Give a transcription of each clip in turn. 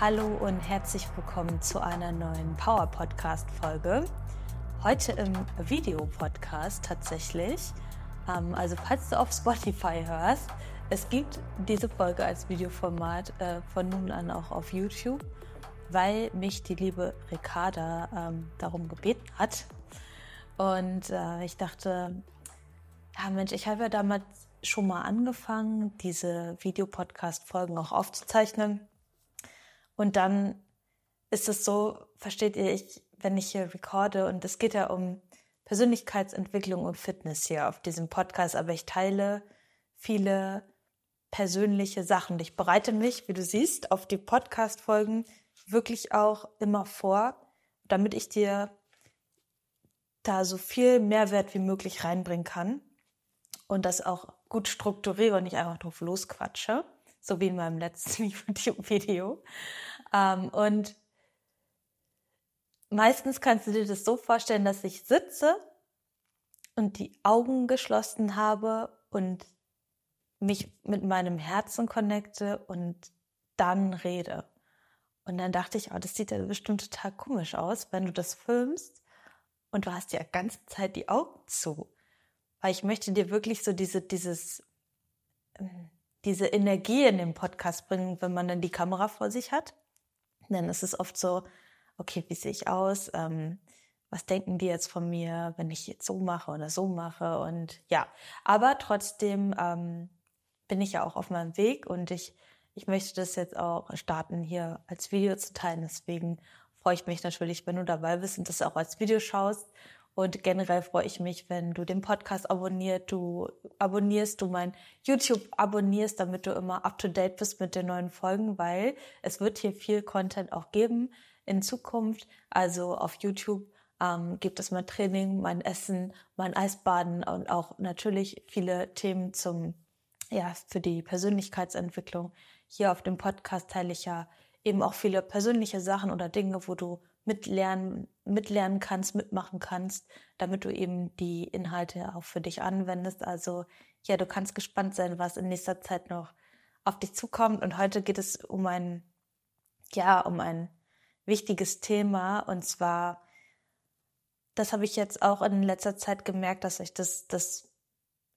Hallo und herzlich willkommen zu einer neuen Power Podcast Folge. Heute im Videopodcast tatsächlich. Ähm, also falls du auf Spotify hörst, es gibt diese Folge als Videoformat äh, von nun an auch auf YouTube, weil mich die liebe Ricarda ähm, darum gebeten hat. Und äh, ich dachte, ja Mensch, ich habe ja damals schon mal angefangen, diese Videopodcast-Folgen auch aufzuzeichnen und dann ist es so, versteht ihr, ich, wenn ich hier recorde und es geht ja um Persönlichkeitsentwicklung und Fitness hier auf diesem Podcast, aber ich teile viele persönliche Sachen. Ich bereite mich, wie du siehst, auf die Podcast-Folgen wirklich auch immer vor, damit ich dir da so viel Mehrwert wie möglich reinbringen kann und das auch gut strukturiere und nicht einfach drauf losquatsche so wie in meinem letzten YouTube-Video. Ähm, und meistens kannst du dir das so vorstellen, dass ich sitze und die Augen geschlossen habe und mich mit meinem Herzen connecte und dann rede. Und dann dachte ich, oh, das sieht ja bestimmt total komisch aus, wenn du das filmst und du hast ja ganze Zeit die Augen zu. Weil ich möchte dir wirklich so diese, dieses, ähm, diese Energie in den Podcast bringen, wenn man dann die Kamera vor sich hat. Denn es ist oft so, okay, wie sehe ich aus? Ähm, was denken die jetzt von mir, wenn ich jetzt so mache oder so mache? Und ja, aber trotzdem ähm, bin ich ja auch auf meinem Weg und ich, ich möchte das jetzt auch starten, hier als Video zu teilen. Deswegen freue ich mich natürlich, wenn du dabei bist und das auch als Video schaust und generell freue ich mich, wenn du den Podcast abonnierst, du abonnierst, du mein YouTube abonnierst, damit du immer up to date bist mit den neuen Folgen, weil es wird hier viel Content auch geben in Zukunft. Also auf YouTube ähm, gibt es mein Training, mein Essen, mein Eisbaden und auch natürlich viele Themen zum, ja, für die Persönlichkeitsentwicklung. Hier auf dem Podcast teile ich ja eben auch viele persönliche Sachen oder Dinge, wo du mitlernen, mitlernen kannst, mitmachen kannst, damit du eben die Inhalte auch für dich anwendest. Also ja, du kannst gespannt sein, was in nächster Zeit noch auf dich zukommt. Und heute geht es um ein, ja, um ein wichtiges Thema. Und zwar, das habe ich jetzt auch in letzter Zeit gemerkt, dass euch das, das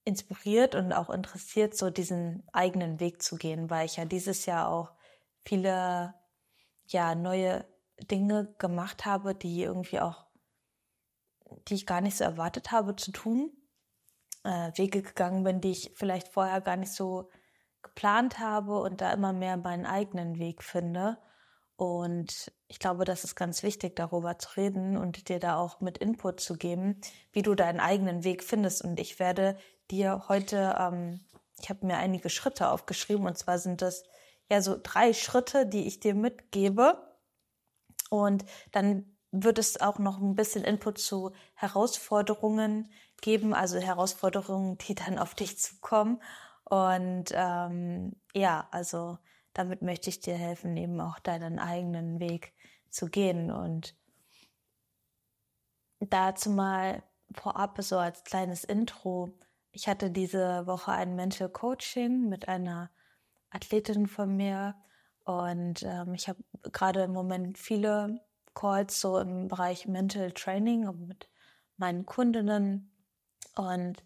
inspiriert und auch interessiert, so diesen eigenen Weg zu gehen, weil ich ja dieses Jahr auch viele, ja, neue Dinge gemacht habe, die irgendwie auch, die ich gar nicht so erwartet habe zu tun, äh, Wege gegangen bin, die ich vielleicht vorher gar nicht so geplant habe und da immer mehr meinen eigenen Weg finde. Und ich glaube, das ist ganz wichtig, darüber zu reden und dir da auch mit Input zu geben, wie du deinen eigenen Weg findest. Und ich werde dir heute, ähm, ich habe mir einige Schritte aufgeschrieben, und zwar sind das ja so drei Schritte, die ich dir mitgebe, und dann wird es auch noch ein bisschen Input zu Herausforderungen geben, also Herausforderungen, die dann auf dich zukommen. Und ähm, ja, also damit möchte ich dir helfen, eben auch deinen eigenen Weg zu gehen. Und dazu mal vorab so als kleines Intro. Ich hatte diese Woche ein Mental Coaching mit einer Athletin von mir und ähm, ich habe gerade im Moment viele Calls so im Bereich Mental Training mit meinen Kundinnen. Und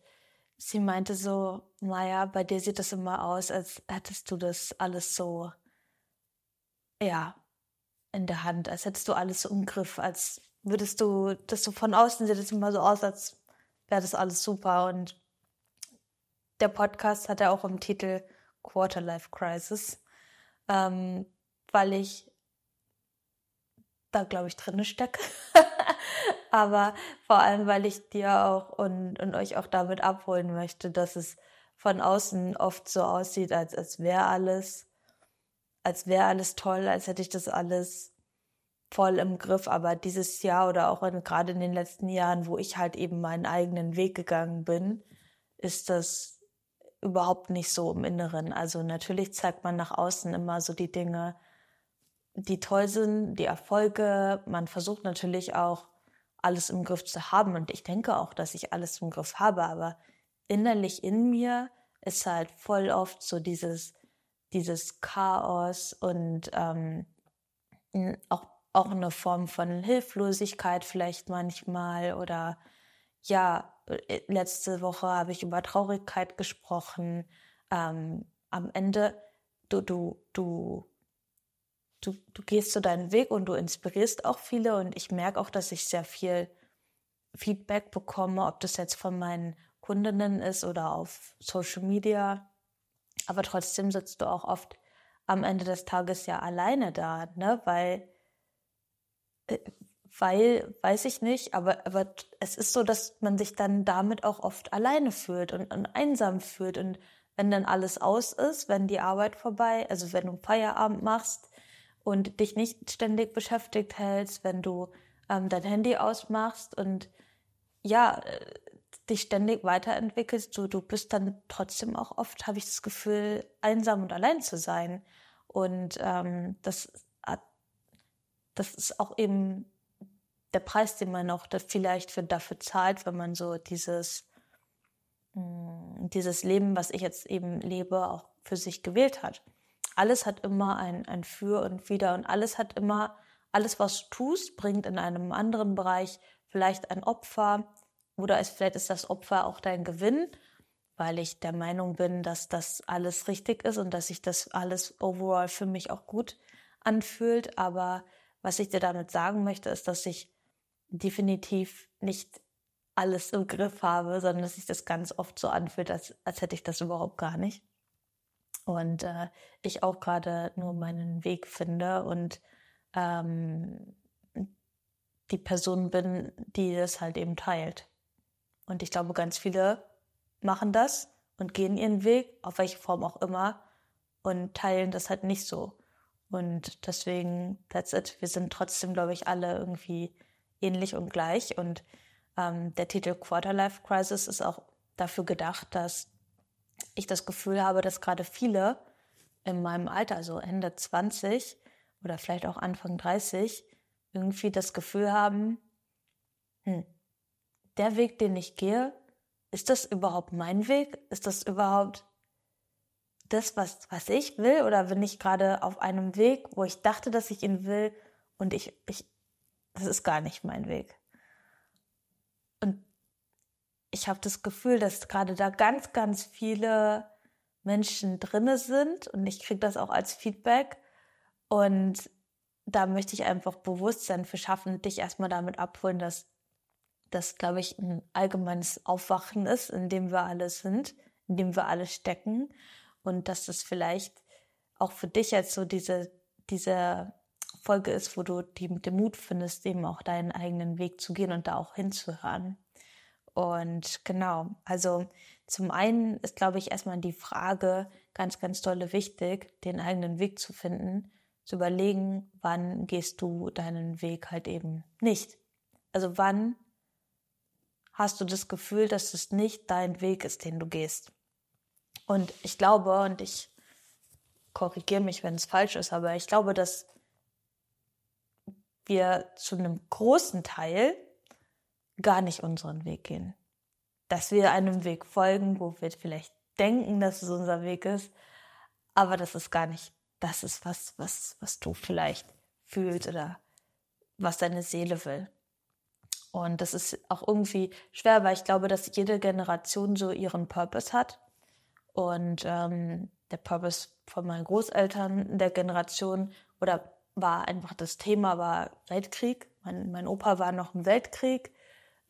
sie meinte so, naja, bei dir sieht das immer aus, als hättest du das alles so, ja, in der Hand, als hättest du alles so im Griff, als würdest du, dass du von außen sieht das immer so aus, als wäre das alles super. Und der Podcast hat ja auch im Titel Quarterlife Crisis ähm, weil ich da, glaube ich, drinne stecke. Aber vor allem, weil ich dir auch und, und euch auch damit abholen möchte, dass es von außen oft so aussieht, als, als wäre alles, als wäre alles toll, als hätte ich das alles voll im Griff. Aber dieses Jahr oder auch gerade in den letzten Jahren, wo ich halt eben meinen eigenen Weg gegangen bin, ist das überhaupt nicht so im Inneren. Also natürlich zeigt man nach außen immer so die Dinge, die toll sind, die Erfolge. Man versucht natürlich auch alles im Griff zu haben und ich denke auch, dass ich alles im Griff habe, aber innerlich in mir ist halt voll oft so dieses dieses Chaos und ähm, auch auch eine Form von Hilflosigkeit vielleicht manchmal oder ja, äh, letzte Woche habe ich über Traurigkeit gesprochen. Ähm, am Ende, du, du, du, du, du gehst so deinen Weg und du inspirierst auch viele und ich merke auch, dass ich sehr viel Feedback bekomme, ob das jetzt von meinen Kundinnen ist oder auf Social Media. Aber trotzdem sitzt du auch oft am Ende des Tages ja alleine da, ne, weil, äh, weil, weiß ich nicht, aber, aber es ist so, dass man sich dann damit auch oft alleine fühlt und, und einsam fühlt. Und wenn dann alles aus ist, wenn die Arbeit vorbei, also wenn du Feierabend machst und dich nicht ständig beschäftigt hältst, wenn du ähm, dein Handy ausmachst und ja, äh, dich ständig weiterentwickelst, du, du bist dann trotzdem auch oft, habe ich das Gefühl, einsam und allein zu sein. Und ähm, das, das ist auch eben der Preis, den man auch da vielleicht für, dafür zahlt, wenn man so dieses, mm, dieses Leben, was ich jetzt eben lebe, auch für sich gewählt hat. Alles hat immer ein, ein Für und Wider und alles hat immer, alles, was du tust, bringt in einem anderen Bereich vielleicht ein Opfer oder es, vielleicht ist das Opfer auch dein Gewinn, weil ich der Meinung bin, dass das alles richtig ist und dass sich das alles overall für mich auch gut anfühlt. Aber was ich dir damit sagen möchte, ist, dass ich definitiv nicht alles im Griff habe, sondern dass sich das ganz oft so anfühlt, als, als hätte ich das überhaupt gar nicht. Und äh, ich auch gerade nur meinen Weg finde und ähm, die Person bin, die das halt eben teilt. Und ich glaube, ganz viele machen das und gehen ihren Weg, auf welche Form auch immer, und teilen das halt nicht so. Und deswegen, that's it. Wir sind trotzdem, glaube ich, alle irgendwie ähnlich und gleich. Und ähm, der Titel Quarterlife Crisis ist auch dafür gedacht, dass ich das Gefühl habe, dass gerade viele in meinem Alter, also Ende 20 oder vielleicht auch Anfang 30, irgendwie das Gefühl haben, hm, der Weg, den ich gehe, ist das überhaupt mein Weg? Ist das überhaupt das, was, was ich will? Oder bin ich gerade auf einem Weg, wo ich dachte, dass ich ihn will und ich, ich, das ist gar nicht mein Weg. Und ich habe das Gefühl, dass gerade da ganz, ganz viele Menschen drinne sind und ich kriege das auch als Feedback. Und da möchte ich einfach Bewusstsein für schaffen und dich erstmal damit abholen, dass das, glaube ich, ein allgemeines Aufwachen ist, in dem wir alle sind, in dem wir alle stecken. Und dass das vielleicht auch für dich jetzt so diese, diese Folge ist, wo du die, den Mut findest, eben auch deinen eigenen Weg zu gehen und da auch hinzuhören. Und genau, also zum einen ist, glaube ich, erstmal die Frage ganz, ganz tolle wichtig, den eigenen Weg zu finden, zu überlegen, wann gehst du deinen Weg halt eben nicht. Also wann hast du das Gefühl, dass es nicht dein Weg ist, den du gehst. Und ich glaube, und ich korrigiere mich, wenn es falsch ist, aber ich glaube, dass wir zu einem großen Teil gar nicht unseren Weg gehen. Dass wir einem Weg folgen, wo wir vielleicht denken, dass es unser Weg ist, aber das ist gar nicht, das ist was, was, was du vielleicht fühlst oder was deine Seele will. Und das ist auch irgendwie schwer, weil ich glaube, dass jede Generation so ihren Purpose hat. Und ähm, der Purpose von meinen Großeltern der Generation oder war einfach das Thema war Weltkrieg. Mein, mein Opa war noch im Weltkrieg.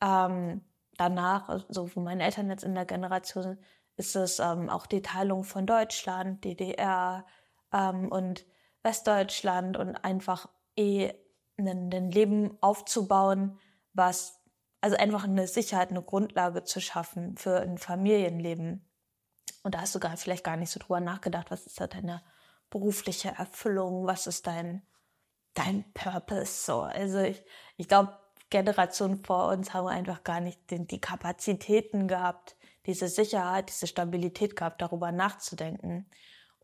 Ähm, danach, also wo meine Eltern jetzt in der Generation sind, ist es ähm, auch die Teilung von Deutschland, DDR ähm, und Westdeutschland und einfach eh ein, ein Leben aufzubauen, was also einfach eine Sicherheit, eine Grundlage zu schaffen für ein Familienleben. Und da hast du gar, vielleicht gar nicht so drüber nachgedacht, was ist da deine berufliche Erfüllung, was ist dein dein Purpose so. Also ich, ich glaube, Generationen vor uns haben einfach gar nicht den, die Kapazitäten gehabt, diese Sicherheit, diese Stabilität gehabt, darüber nachzudenken.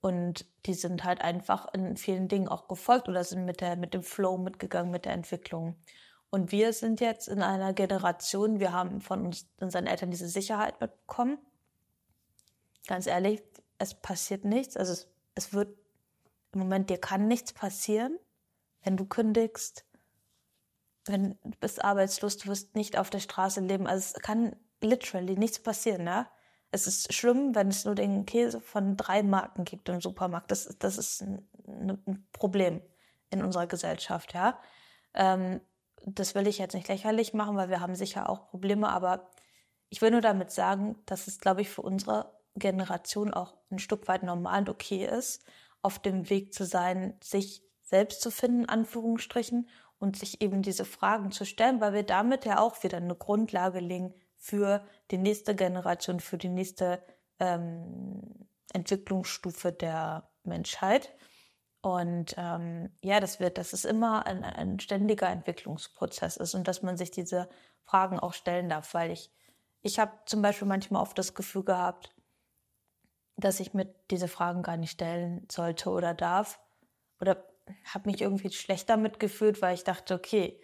Und die sind halt einfach in vielen Dingen auch gefolgt oder sind mit, der, mit dem Flow mitgegangen, mit der Entwicklung. Und wir sind jetzt in einer Generation, wir haben von uns, unseren Eltern diese Sicherheit mitbekommen. Ganz ehrlich, es passiert nichts. Also es, es wird im Moment, dir kann nichts passieren wenn du kündigst, wenn du bist arbeitslos, du wirst nicht auf der Straße leben. Also es kann literally nichts passieren, ja. Es ist schlimm, wenn es nur den Käse von drei Marken gibt im Supermarkt. Das, das ist ein, ein Problem in unserer Gesellschaft, ja. Ähm, das will ich jetzt nicht lächerlich machen, weil wir haben sicher auch Probleme, aber ich will nur damit sagen, dass es, glaube ich, für unsere Generation auch ein Stück weit normal und okay ist, auf dem Weg zu sein, sich selbst zu finden, Anführungsstrichen, und sich eben diese Fragen zu stellen, weil wir damit ja auch wieder eine Grundlage legen für die nächste Generation, für die nächste ähm, Entwicklungsstufe der Menschheit. Und ähm, ja, das wird, dass es immer ein, ein ständiger Entwicklungsprozess ist und dass man sich diese Fragen auch stellen darf, weil ich, ich habe zum Beispiel manchmal oft das Gefühl gehabt, dass ich mir diese Fragen gar nicht stellen sollte oder darf. Oder habe mich irgendwie schlecht damit gefühlt, weil ich dachte, okay,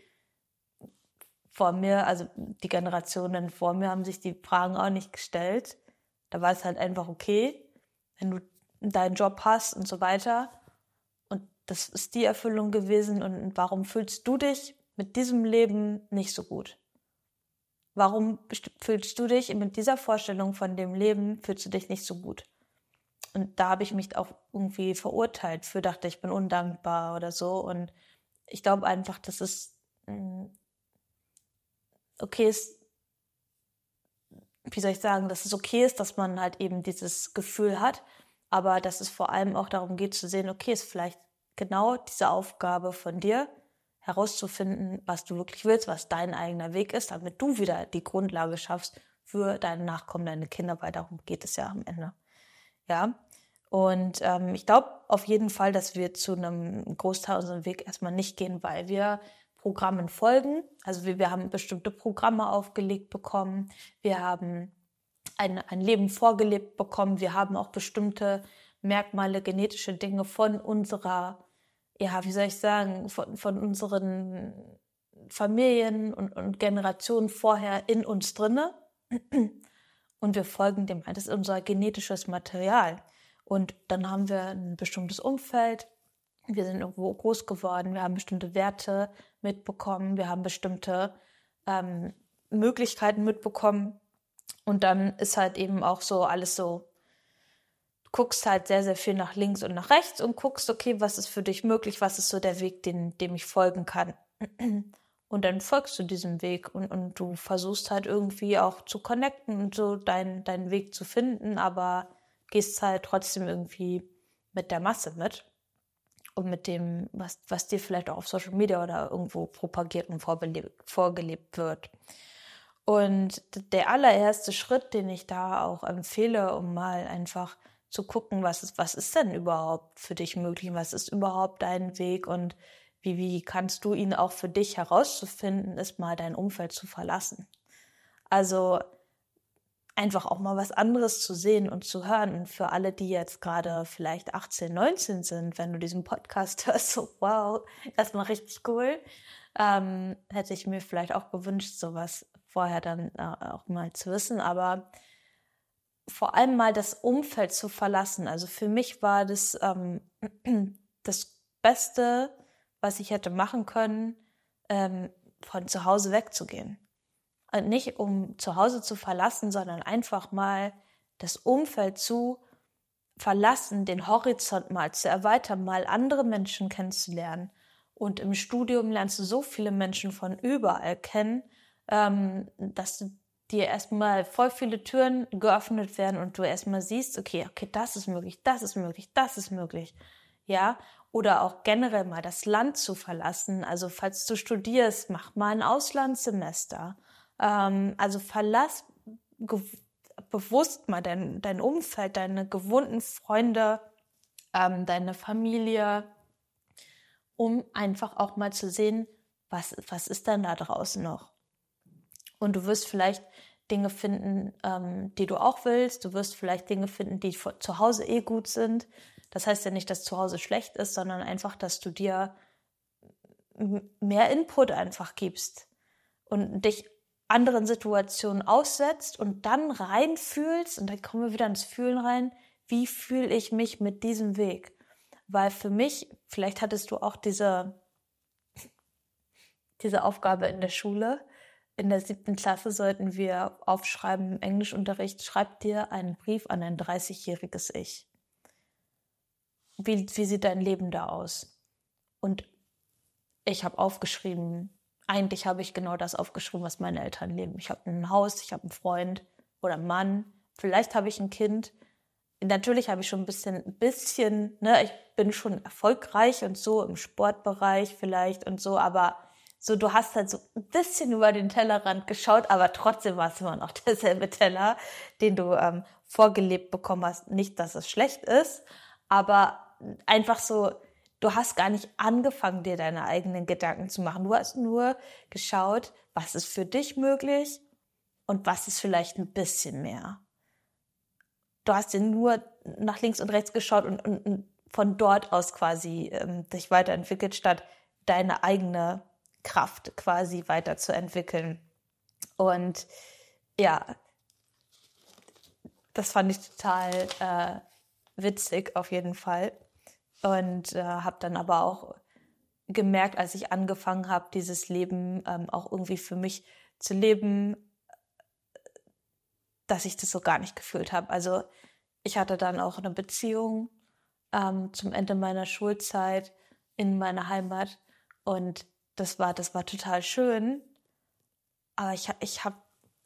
vor mir, also die Generationen vor mir haben sich die Fragen auch nicht gestellt. Da war es halt einfach okay, wenn du deinen Job hast und so weiter. Und das ist die Erfüllung gewesen. Und warum fühlst du dich mit diesem Leben nicht so gut? Warum fühlst du dich mit dieser Vorstellung von dem Leben, fühlst du dich nicht so gut? Und da habe ich mich auch irgendwie verurteilt für, dachte ich bin undankbar oder so. Und ich glaube einfach, dass es hm, okay ist, wie soll ich sagen, dass es okay ist, dass man halt eben dieses Gefühl hat, aber dass es vor allem auch darum geht zu sehen, okay, ist vielleicht genau diese Aufgabe von dir, herauszufinden, was du wirklich willst, was dein eigener Weg ist, damit du wieder die Grundlage schaffst für deine Nachkommen, deine Kinder, weil darum geht es ja am Ende. Ja. Und ähm, ich glaube auf jeden Fall, dass wir zu einem Großteil unseren Weg erstmal nicht gehen, weil wir Programmen folgen. Also wir, wir haben bestimmte Programme aufgelegt bekommen, wir haben ein, ein Leben vorgelebt bekommen, wir haben auch bestimmte Merkmale, genetische Dinge von unserer, ja, wie soll ich sagen, von, von unseren Familien und, und Generationen vorher in uns drinne. Und wir folgen dem, das ist unser genetisches Material. Und dann haben wir ein bestimmtes Umfeld, wir sind irgendwo groß geworden, wir haben bestimmte Werte mitbekommen, wir haben bestimmte ähm, Möglichkeiten mitbekommen. Und dann ist halt eben auch so alles so, du guckst halt sehr, sehr viel nach links und nach rechts und guckst, okay, was ist für dich möglich, was ist so der Weg, den, dem ich folgen kann. Und dann folgst du diesem Weg und, und du versuchst halt irgendwie auch zu connecten und so deinen, deinen Weg zu finden, aber gehst halt trotzdem irgendwie mit der Masse mit und mit dem, was, was dir vielleicht auch auf Social Media oder irgendwo propagiert und vorbelebt, vorgelebt wird. Und der allererste Schritt, den ich da auch empfehle, um mal einfach zu gucken, was ist, was ist denn überhaupt für dich möglich, was ist überhaupt dein Weg und wie, wie kannst du ihn auch für dich herauszufinden, ist mal dein Umfeld zu verlassen. Also einfach auch mal was anderes zu sehen und zu hören. Und für alle, die jetzt gerade vielleicht 18, 19 sind, wenn du diesen Podcast hörst, so wow, erstmal richtig cool, ähm, hätte ich mir vielleicht auch gewünscht, sowas vorher dann äh, auch mal zu wissen. Aber vor allem mal das Umfeld zu verlassen. Also für mich war das ähm, das Beste, was ich hätte machen können, ähm, von zu Hause wegzugehen. Äh, nicht um zu Hause zu verlassen, sondern einfach mal das Umfeld zu verlassen, den Horizont mal zu erweitern, mal andere Menschen kennenzulernen. Und im Studium lernst du so viele Menschen von überall kennen, ähm, dass dir erstmal voll viele Türen geöffnet werden und du erstmal siehst, okay, okay, das ist möglich, das ist möglich, das ist möglich. Ja, oder auch generell mal das Land zu verlassen. Also falls du studierst, mach mal ein Auslandssemester. Ähm, also verlass bewusst mal dein, dein Umfeld, deine gewohnten Freunde, ähm, deine Familie, um einfach auch mal zu sehen, was, was ist denn da draußen noch? Und du wirst vielleicht Dinge finden, ähm, die du auch willst. Du wirst vielleicht Dinge finden, die zu Hause eh gut sind. Das heißt ja nicht, dass zu Hause schlecht ist, sondern einfach, dass du dir mehr Input einfach gibst und dich anderen Situationen aussetzt und dann reinfühlst, und dann kommen wir wieder ins Fühlen rein, wie fühle ich mich mit diesem Weg? Weil für mich, vielleicht hattest du auch diese, diese Aufgabe in der Schule. In der siebten Klasse sollten wir aufschreiben im Englischunterricht, schreib dir einen Brief an ein 30-jähriges Ich. Wie, wie sieht dein Leben da aus? Und ich habe aufgeschrieben, eigentlich habe ich genau das aufgeschrieben, was meine Eltern leben. Ich habe ein Haus, ich habe einen Freund oder einen Mann, vielleicht habe ich ein Kind. Natürlich habe ich schon ein bisschen, ein bisschen, ne, ich bin schon erfolgreich und so im Sportbereich vielleicht und so, aber so, du hast halt so ein bisschen über den Tellerrand geschaut, aber trotzdem war es immer noch derselbe Teller, den du ähm, vorgelebt bekommen hast. Nicht, dass es schlecht ist, aber einfach so, Du hast gar nicht angefangen, dir deine eigenen Gedanken zu machen. Du hast nur geschaut, was ist für dich möglich und was ist vielleicht ein bisschen mehr. Du hast dir nur nach links und rechts geschaut und, und, und von dort aus quasi ähm, dich weiterentwickelt, statt deine eigene Kraft quasi weiterzuentwickeln. Und ja, das fand ich total äh, witzig auf jeden Fall. Und äh, habe dann aber auch gemerkt, als ich angefangen habe, dieses Leben ähm, auch irgendwie für mich zu leben, dass ich das so gar nicht gefühlt habe. Also ich hatte dann auch eine Beziehung ähm, zum Ende meiner Schulzeit in meiner Heimat und das war das war total schön. Aber ich ich habe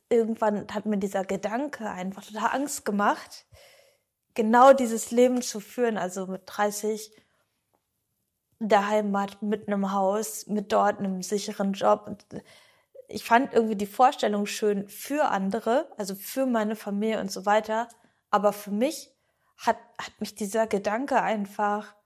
irgendwann hat mir dieser Gedanke einfach total Angst gemacht, genau dieses Leben zu führen, also mit 30 in der Heimat, mit einem Haus, mit dort einem sicheren Job. Ich fand irgendwie die Vorstellung schön für andere, also für meine Familie und so weiter. Aber für mich hat, hat mich dieser Gedanke einfach,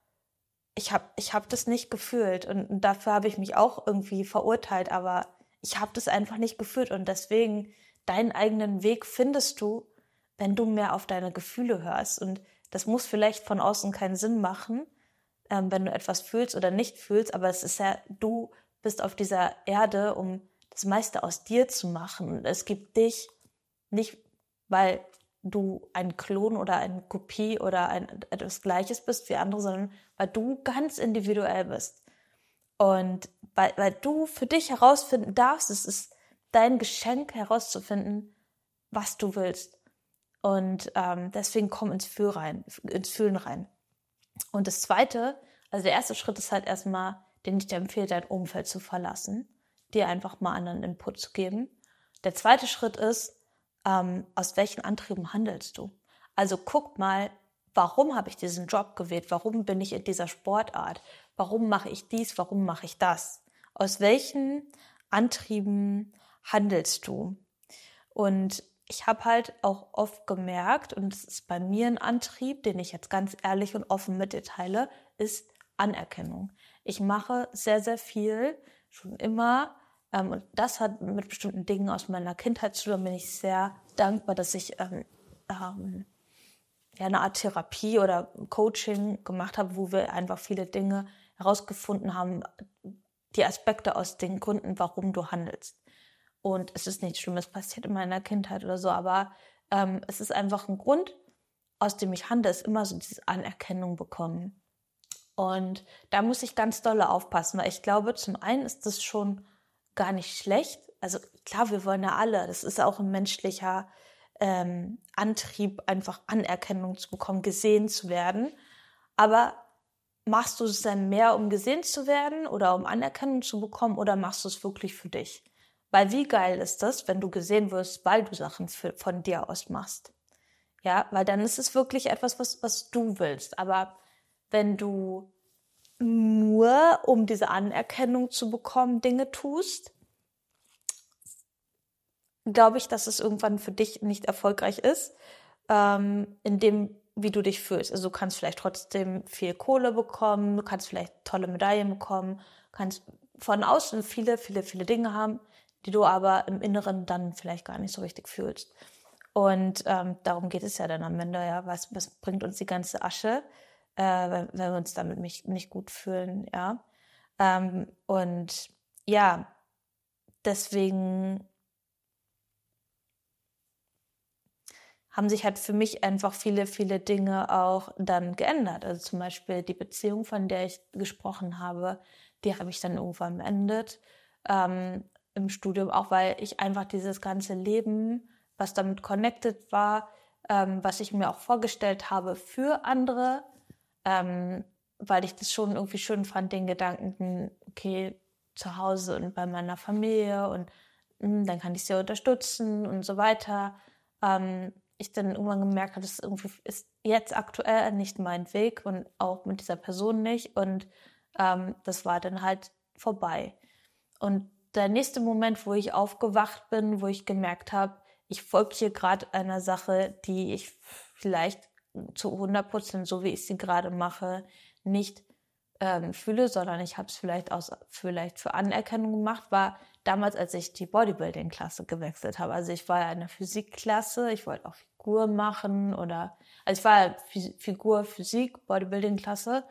ich habe ich hab das nicht gefühlt und dafür habe ich mich auch irgendwie verurteilt, aber ich habe das einfach nicht gefühlt und deswegen deinen eigenen Weg findest du wenn du mehr auf deine Gefühle hörst. Und das muss vielleicht von außen keinen Sinn machen, ähm, wenn du etwas fühlst oder nicht fühlst, aber es ist ja, du bist auf dieser Erde, um das meiste aus dir zu machen. Und es gibt dich nicht, weil du ein Klon oder eine Kopie oder ein, etwas Gleiches bist wie andere, sondern weil du ganz individuell bist. Und weil, weil du für dich herausfinden darfst, es ist dein Geschenk herauszufinden, was du willst. Und ähm, deswegen komm ins Fühl rein, ins Fühlen rein. Und das zweite, also der erste Schritt ist halt erstmal, den ich dir empfehle, dein Umfeld zu verlassen, dir einfach mal anderen Input zu geben. Der zweite Schritt ist, ähm, aus welchen Antrieben handelst du? Also guck mal, warum habe ich diesen Job gewählt? Warum bin ich in dieser Sportart? Warum mache ich dies? Warum mache ich das? Aus welchen Antrieben handelst du? Und ich habe halt auch oft gemerkt, und es ist bei mir ein Antrieb, den ich jetzt ganz ehrlich und offen mit dir teile, ist Anerkennung. Ich mache sehr, sehr viel, schon immer. Ähm, und das hat mit bestimmten Dingen aus meiner Kindheit zu tun. bin ich sehr dankbar, dass ich ähm, ähm, ja, eine Art Therapie oder Coaching gemacht habe, wo wir einfach viele Dinge herausgefunden haben, die Aspekte aus den Gründen, warum du handelst. Und es ist nichts Schlimmes passiert in meiner Kindheit oder so, aber ähm, es ist einfach ein Grund, aus dem ich handle, ist immer so diese Anerkennung bekommen. Und da muss ich ganz dolle aufpassen, weil ich glaube, zum einen ist das schon gar nicht schlecht. Also klar, wir wollen ja alle, das ist auch ein menschlicher ähm, Antrieb, einfach Anerkennung zu bekommen, gesehen zu werden. Aber machst du es dann mehr, um gesehen zu werden oder um Anerkennung zu bekommen oder machst du es wirklich für dich? Weil wie geil ist das, wenn du gesehen wirst, weil du Sachen für, von dir aus machst. Ja, weil dann ist es wirklich etwas, was, was du willst. Aber wenn du nur, um diese Anerkennung zu bekommen, Dinge tust, glaube ich, dass es irgendwann für dich nicht erfolgreich ist, ähm, in dem, wie du dich fühlst. Also du kannst vielleicht trotzdem viel Kohle bekommen, du kannst vielleicht tolle Medaillen bekommen, kannst von außen viele, viele, viele Dinge haben, die du aber im Inneren dann vielleicht gar nicht so richtig fühlst. Und ähm, darum geht es ja dann am Ende, ja, was, was bringt uns die ganze Asche, äh, wenn, wenn, wir uns damit nicht, nicht gut fühlen, ja. Ähm, und ja, deswegen haben sich halt für mich einfach viele, viele Dinge auch dann geändert. Also zum Beispiel die Beziehung, von der ich gesprochen habe, die habe ich dann irgendwann beendet. Ähm, im Studium, auch weil ich einfach dieses ganze Leben, was damit connected war, ähm, was ich mir auch vorgestellt habe für andere, ähm, weil ich das schon irgendwie schön fand, den Gedanken, okay, zu Hause und bei meiner Familie und mh, hm, dann kann ich sie unterstützen und so weiter. Ähm, ich dann irgendwann gemerkt habe, das ist irgendwie ist jetzt aktuell nicht mein Weg und auch mit dieser Person nicht und ähm, das war dann halt vorbei. Und der nächste Moment, wo ich aufgewacht bin, wo ich gemerkt habe, ich folge hier gerade einer Sache, die ich vielleicht zu 100 Prozent, so wie ich sie gerade mache, nicht ähm, fühle, sondern ich habe es vielleicht vielleicht für Anerkennung gemacht, war damals, als ich die Bodybuilding-Klasse gewechselt habe. Also ich war ja in der Physikklasse, ich wollte auch Figur machen oder also ich war ja Figur, Physik, Bodybuilding-Klasse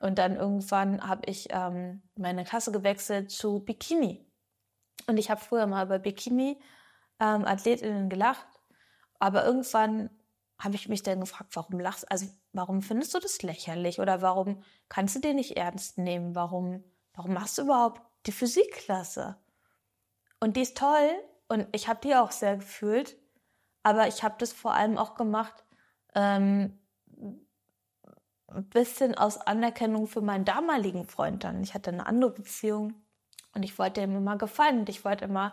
und dann irgendwann habe ich ähm, meine Klasse gewechselt zu Bikini. Und ich habe früher mal über Bikini-Athletinnen ähm, gelacht, aber irgendwann habe ich mich dann gefragt, warum lachst, also warum findest du das lächerlich oder warum kannst du den nicht ernst nehmen? Warum, warum machst du überhaupt die Physikklasse? Und die ist toll und ich habe die auch sehr gefühlt, aber ich habe das vor allem auch gemacht, ähm, ein bisschen aus Anerkennung für meinen damaligen Freund dann. Ich hatte eine andere Beziehung und ich wollte ihm immer gefallen und ich wollte immer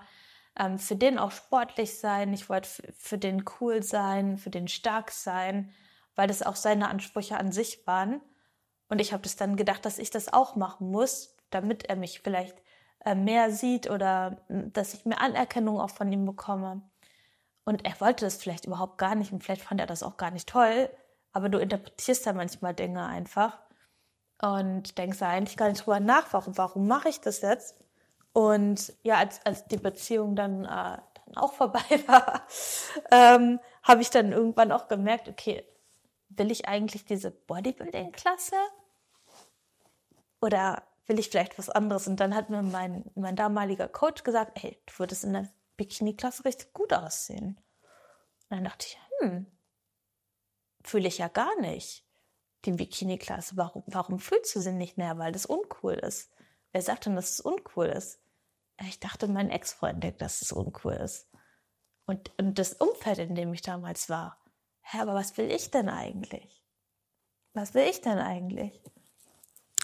ähm, für den auch sportlich sein, ich wollte für den cool sein, für den stark sein, weil das auch seine Ansprüche an sich waren. Und ich habe das dann gedacht, dass ich das auch machen muss, damit er mich vielleicht äh, mehr sieht oder dass ich mehr Anerkennung auch von ihm bekomme. Und er wollte das vielleicht überhaupt gar nicht und vielleicht fand er das auch gar nicht toll, aber du interpretierst da manchmal Dinge einfach und denkst da eigentlich gar nicht drüber nach, warum, warum mache ich das jetzt? Und ja, als, als die Beziehung dann, äh, dann auch vorbei war, ähm, habe ich dann irgendwann auch gemerkt, okay, will ich eigentlich diese Bodybuilding-Klasse? Oder will ich vielleicht was anderes? Und dann hat mir mein, mein damaliger Coach gesagt, hey, du würdest in der Bikini-Klasse richtig gut aussehen. Und dann dachte ich, hm, fühle ich ja gar nicht. Die Bikini-Klasse, warum, warum fühlst du sie nicht mehr? Weil das uncool ist. Wer sagt denn, dass es uncool ist? ich dachte, mein Ex-Freund denkt, dass es uncool ist. Und, und das Umfeld, in dem ich damals war. Hä, aber was will ich denn eigentlich? Was will ich denn eigentlich?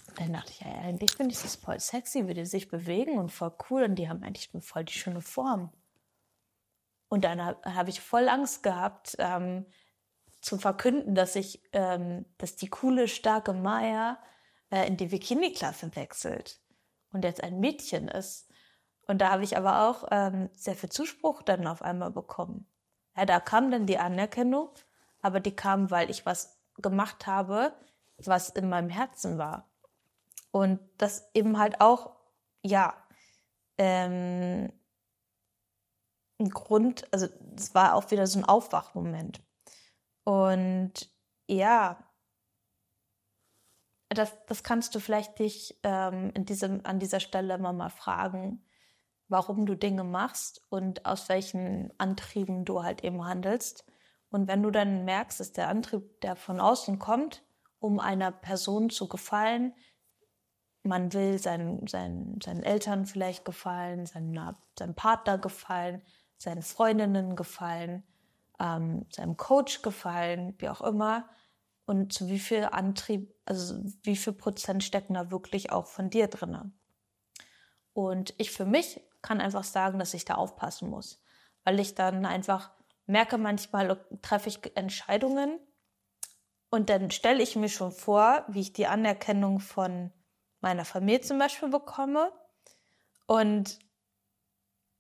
Und dann dachte ich, ja, eigentlich finde ich das voll sexy, wie die sich bewegen und voll cool und die haben eigentlich voll die schöne Form. Und dann habe hab ich voll Angst gehabt, ähm, zu verkünden, dass ich, ähm, dass die coole, starke Maya äh, in die Bikini-Klasse wechselt und jetzt ein Mädchen ist. Und da habe ich aber auch ähm, sehr viel Zuspruch dann auf einmal bekommen. Ja, da kam dann die Anerkennung, aber die kam, weil ich was gemacht habe, was in meinem Herzen war. Und das eben halt auch, ja, ähm, ein Grund, also es war auch wieder so ein Aufwachmoment. Und ja, das, das kannst du vielleicht dich ähm, in diesem, an dieser Stelle immer mal fragen, warum du Dinge machst und aus welchen Antrieben du halt eben handelst. Und wenn du dann merkst, dass der Antrieb, der von außen kommt, um einer Person zu gefallen, man will seinen, seinen, seinen Eltern vielleicht gefallen, seiner, seinem Partner gefallen, seinen Freundinnen gefallen, ähm, seinem Coach gefallen, wie auch immer. Und zu wie viel Antrieb, also wie viel Prozent stecken da wirklich auch von dir drin? Und ich für mich kann einfach sagen, dass ich da aufpassen muss, weil ich dann einfach merke, manchmal treffe ich Entscheidungen und dann stelle ich mir schon vor, wie ich die Anerkennung von meiner Familie zum Beispiel bekomme und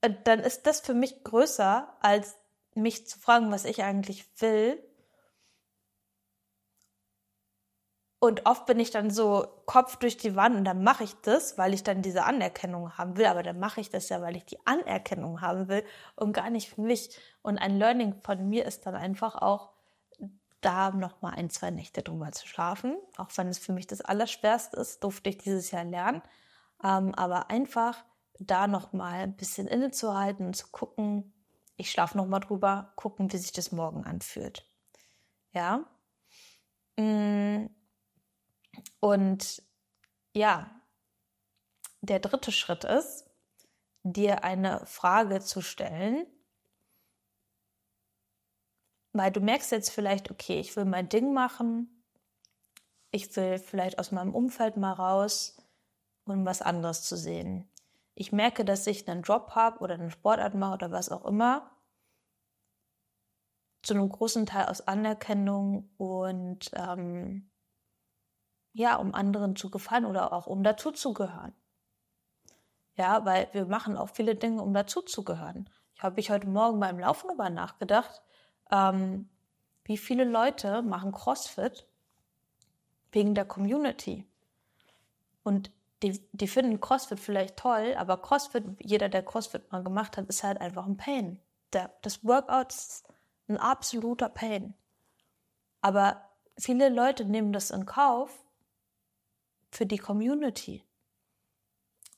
äh, dann ist das für mich größer, als mich zu fragen, was ich eigentlich will Und oft bin ich dann so Kopf durch die Wand und dann mache ich das, weil ich dann diese Anerkennung haben will. Aber dann mache ich das ja, weil ich die Anerkennung haben will und gar nicht für mich. Und ein Learning von mir ist dann einfach auch, da noch mal ein, zwei Nächte drüber zu schlafen. Auch wenn es für mich das Allerschwerste ist, durfte ich dieses Jahr lernen. Ähm, aber einfach da noch mal ein bisschen innezuhalten und zu gucken, ich schlafe noch mal drüber, gucken, wie sich das morgen anfühlt. Ja. Mmh und ja, der dritte Schritt ist, dir eine Frage zu stellen, weil du merkst jetzt vielleicht, okay, ich will mein Ding machen, ich will vielleicht aus meinem Umfeld mal raus, um was anderes zu sehen. Ich merke, dass ich einen Job habe oder einen Sportart mache oder was auch immer, zu einem großen Teil aus Anerkennung und ähm, ja, um anderen zu gefallen oder auch um dazuzugehören. Ja, weil wir machen auch viele Dinge, um dazuzugehören. Ich habe ich heute Morgen beim Laufen darüber nachgedacht, ähm, wie viele Leute machen CrossFit wegen der Community. Und die, die finden CrossFit vielleicht toll, aber CrossFit, jeder, der CrossFit mal gemacht hat, ist halt einfach ein Pain. Der, das Workout ist ein absoluter Pain. Aber viele Leute nehmen das in Kauf, für die Community.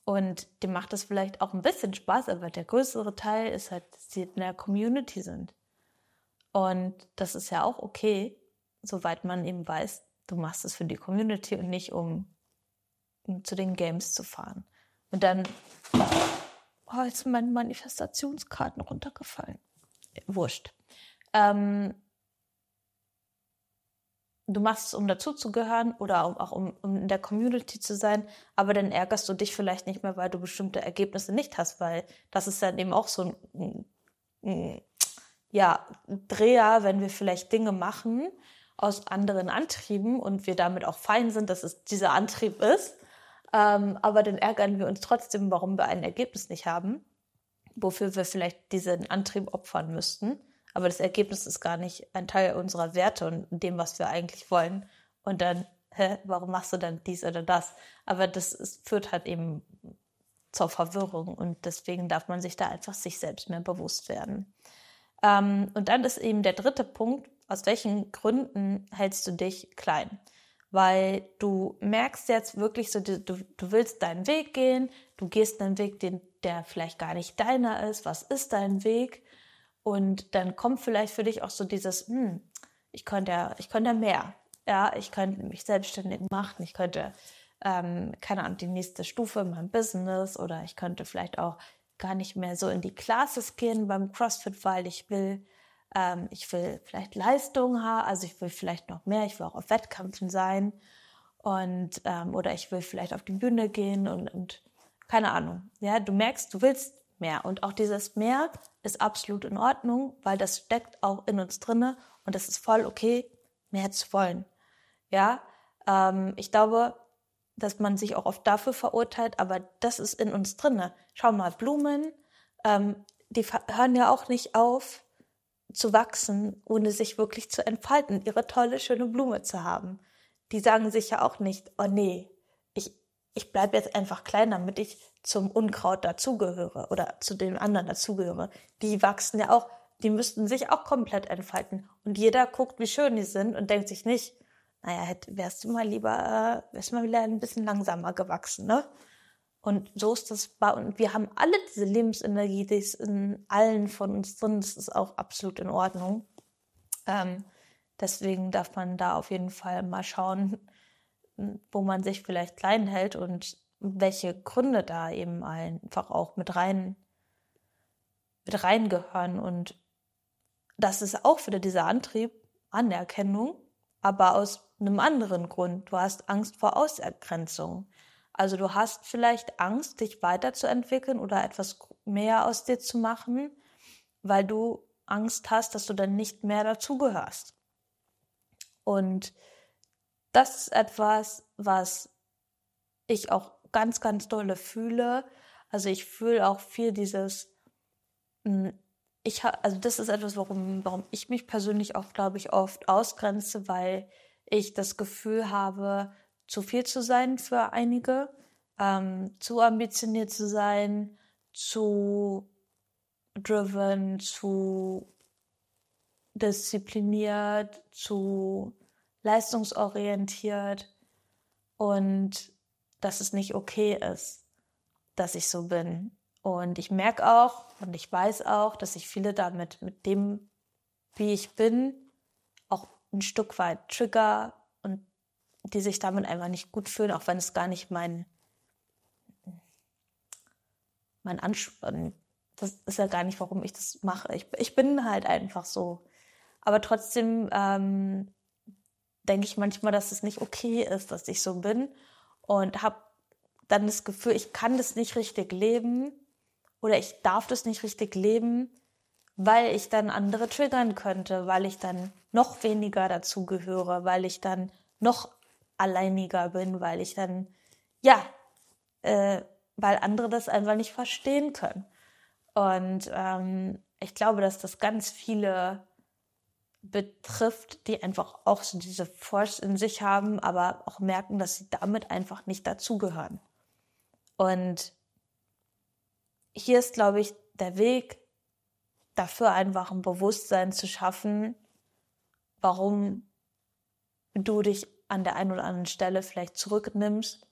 Und dem macht das vielleicht auch ein bisschen Spaß, aber der größere Teil ist halt, dass sie in der Community sind. Und das ist ja auch okay, soweit man eben weiß, du machst es für die Community und nicht um, um zu den Games zu fahren. Und dann oh, jetzt sind meine Manifestationskarten runtergefallen. Wurscht. Ähm, du machst es, um dazuzugehören oder auch um, um, in der Community zu sein, aber dann ärgerst du dich vielleicht nicht mehr, weil du bestimmte Ergebnisse nicht hast, weil das ist dann eben auch so ein, ein ja, Dreher, wenn wir vielleicht Dinge machen aus anderen Antrieben und wir damit auch fein sind, dass es dieser Antrieb ist, ähm, aber dann ärgern wir uns trotzdem, warum wir ein Ergebnis nicht haben, wofür wir vielleicht diesen Antrieb opfern müssten aber das Ergebnis ist gar nicht ein Teil unserer Werte und dem, was wir eigentlich wollen. Und dann, hä, warum machst du dann dies oder das? Aber das ist, führt halt eben zur Verwirrung und deswegen darf man sich da einfach sich selbst mehr bewusst werden. Ähm, und dann ist eben der dritte Punkt, aus welchen Gründen hältst du dich klein? Weil du merkst jetzt wirklich so, du, du willst deinen Weg gehen, du gehst einen Weg, den, der vielleicht gar nicht deiner ist. Was ist dein Weg? Und dann kommt vielleicht für dich auch so dieses, hm, ich könnte ja, ich könnte mehr. Ja, ich könnte mich selbstständig machen. Ich könnte, ähm, keine Ahnung, die nächste Stufe in meinem Business oder ich könnte vielleicht auch gar nicht mehr so in die Classes gehen beim CrossFit, weil ich will, ähm, ich will vielleicht Leistung haben, also ich will vielleicht noch mehr, ich will auch auf Wettkämpfen sein und ähm, oder ich will vielleicht auf die Bühne gehen und, und keine Ahnung. Ja, du merkst, du willst mehr und auch dieses mehr ist absolut in Ordnung, weil das steckt auch in uns drinne und es ist voll okay, mehr zu wollen. Ja, ähm, ich glaube, dass man sich auch oft dafür verurteilt, aber das ist in uns drinne. Schau mal, Blumen, ähm, die hören ja auch nicht auf zu wachsen, ohne sich wirklich zu entfalten, ihre tolle, schöne Blume zu haben. Die sagen sich ja auch nicht, oh nee, ich, ich bleibe jetzt einfach klein, damit ich zum Unkraut dazugehöre oder zu den anderen dazugehöre. Die wachsen ja auch, die müssten sich auch komplett entfalten. Und jeder guckt, wie schön die sind und denkt sich nicht, naja, wärst du mal lieber, äh, wärst du mal wieder ein bisschen langsamer gewachsen, ne? Und so ist das bei und wir haben alle diese Lebensenergie, die ist in allen von uns drin. Das ist auch absolut in Ordnung. Ähm, deswegen darf man da auf jeden Fall mal schauen, wo man sich vielleicht klein hält und welche Gründe da eben einfach auch mit rein mit reingehören und das ist auch wieder dieser Antrieb Anerkennung, aber aus einem anderen Grund. Du hast Angst vor Ausergrenzung. Also du hast vielleicht Angst, dich weiterzuentwickeln oder etwas mehr aus dir zu machen, weil du Angst hast, dass du dann nicht mehr dazugehörst. Und das ist etwas, was ich auch ganz, ganz dolle fühle. Also ich fühle auch viel dieses, hm, ich ha, also das ist etwas, warum, warum ich mich persönlich auch, glaube ich, oft ausgrenze, weil ich das Gefühl habe, zu viel zu sein für einige, ähm, zu ambitioniert zu sein, zu driven, zu diszipliniert, zu leistungsorientiert und dass es nicht okay ist, dass ich so bin. Und ich merke auch und ich weiß auch, dass ich viele damit, mit dem, wie ich bin, auch ein Stück weit trigger und die sich damit einfach nicht gut fühlen, auch wenn es gar nicht mein, mein Anspruch, das ist ja gar nicht, warum ich das mache. Ich, ich bin halt einfach so. Aber trotzdem ähm, denke ich manchmal, dass es nicht okay ist, dass ich so bin und habe dann das Gefühl, ich kann das nicht richtig leben oder ich darf das nicht richtig leben, weil ich dann andere triggern könnte, weil ich dann noch weniger dazugehöre, weil ich dann noch alleiniger bin, weil ich dann, ja, äh, weil andere das einfach nicht verstehen können. Und ähm, ich glaube, dass das ganz viele betrifft, die einfach auch so diese Force in sich haben, aber auch merken, dass sie damit einfach nicht dazugehören. Und hier ist, glaube ich, der Weg dafür einfach ein Bewusstsein zu schaffen, warum du dich an der einen oder anderen Stelle vielleicht zurücknimmst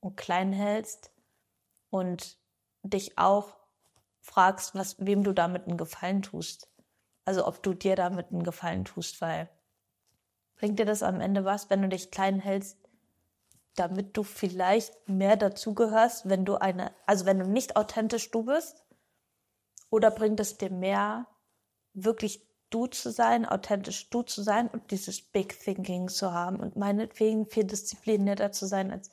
und klein hältst und dich auch fragst, was, wem du damit einen Gefallen tust. Also ob du dir damit einen Gefallen tust, weil bringt dir das am Ende was, wenn du dich klein hältst, damit du vielleicht mehr dazugehörst, wenn du eine, also wenn du nicht authentisch du bist? Oder bringt es dir mehr, wirklich du zu sein, authentisch du zu sein und dieses Big Thinking zu haben und meinetwegen viel disziplinierter zu sein als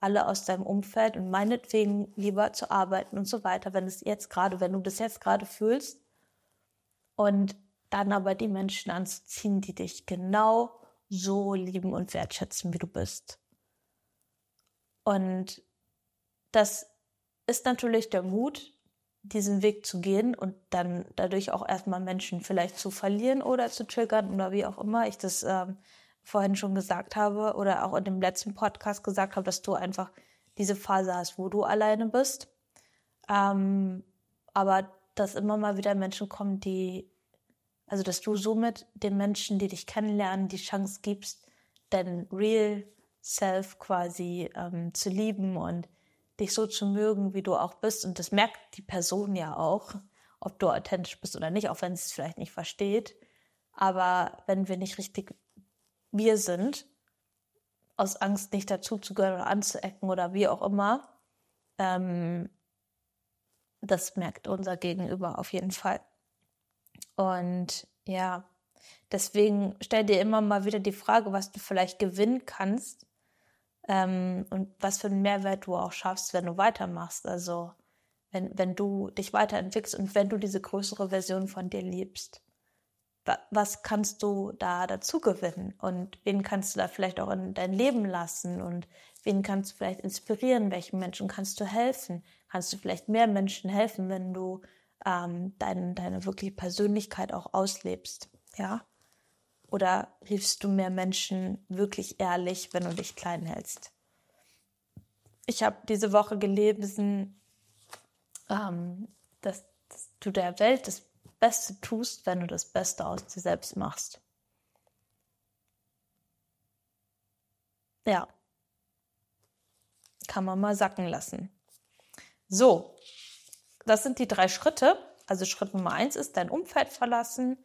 alle aus deinem Umfeld und meinetwegen lieber zu arbeiten und so weiter, wenn es jetzt gerade, wenn du das jetzt gerade fühlst, und dann aber die Menschen anzuziehen, die dich genau so lieben und wertschätzen, wie du bist. Und das ist natürlich der Mut, diesen Weg zu gehen und dann dadurch auch erstmal Menschen vielleicht zu verlieren oder zu triggern oder wie auch immer ich das ähm, vorhin schon gesagt habe oder auch in dem letzten Podcast gesagt habe, dass du einfach diese Phase hast, wo du alleine bist. Ähm, aber dass immer mal wieder Menschen kommen, die, also dass du somit den Menschen, die dich kennenlernen, die Chance gibst, dein Real Self quasi ähm, zu lieben und dich so zu mögen, wie du auch bist. Und das merkt die Person ja auch, ob du authentisch bist oder nicht, auch wenn sie es vielleicht nicht versteht. Aber wenn wir nicht richtig wir sind, aus Angst nicht dazuzugehören oder anzuecken oder wie auch immer, ähm, das merkt unser Gegenüber auf jeden Fall. Und ja, deswegen stell dir immer mal wieder die Frage, was du vielleicht gewinnen kannst ähm, und was für einen Mehrwert du auch schaffst, wenn du weitermachst. Also wenn, wenn du dich weiterentwickelst und wenn du diese größere Version von dir liebst. Was kannst du da dazu gewinnen und wen kannst du da vielleicht auch in dein Leben lassen und wen kannst du vielleicht inspirieren, welchen Menschen kannst du helfen, kannst du vielleicht mehr Menschen helfen, wenn du ähm, dein, deine wirkliche Persönlichkeit auch auslebst, ja? Oder hilfst du mehr Menschen wirklich ehrlich, wenn du dich klein hältst? Ich habe diese Woche gelesen, ähm, dass, dass du der Welt das Beste tust, wenn du das Beste aus dir selbst machst. Ja. Kann man mal sacken lassen. So, das sind die drei Schritte. Also Schritt Nummer eins ist dein Umfeld verlassen.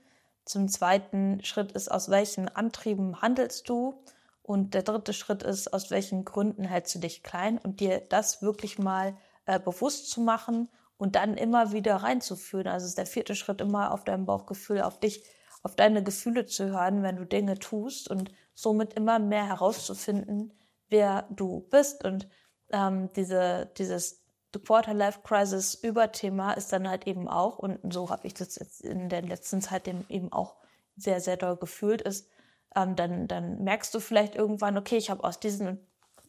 Zum zweiten Schritt ist, aus welchen Antrieben handelst du? Und der dritte Schritt ist, aus welchen Gründen hältst du dich klein? Und dir das wirklich mal äh, bewusst zu machen und dann immer wieder reinzuführen. Also ist der vierte Schritt immer auf dein Bauchgefühl, auf dich, auf deine Gefühle zu hören, wenn du Dinge tust und somit immer mehr herauszufinden, wer du bist und ähm, diese, dieses The Quarter-Life-Crisis Überthema ist dann halt eben auch, und so habe ich das jetzt in der letzten Zeit eben auch sehr, sehr doll gefühlt, ist, ähm, dann, dann merkst du vielleicht irgendwann, okay, ich habe aus diesen und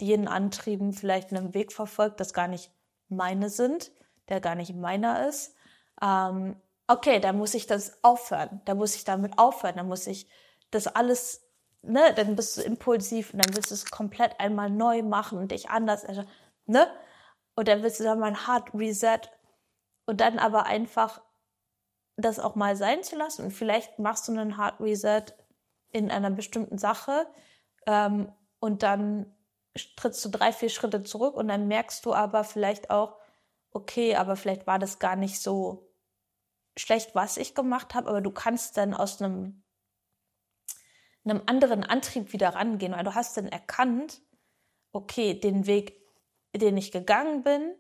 jenen Antrieben vielleicht einen Weg verfolgt, das gar nicht meine sind, der gar nicht meiner ist. Ähm, okay, dann muss ich das aufhören, dann muss ich damit aufhören, dann muss ich das alles, ne, dann bist du impulsiv und dann willst du es komplett einmal neu machen und dich anders, also, ne? Und dann willst du da mal ein Hard Reset und dann aber einfach das auch mal sein zu lassen. Und vielleicht machst du einen Hard Reset in einer bestimmten Sache ähm, und dann trittst du drei, vier Schritte zurück und dann merkst du aber vielleicht auch, okay, aber vielleicht war das gar nicht so schlecht, was ich gemacht habe, aber du kannst dann aus einem, einem anderen Antrieb wieder rangehen, weil du hast dann erkannt, okay, den Weg den ich gegangen bin,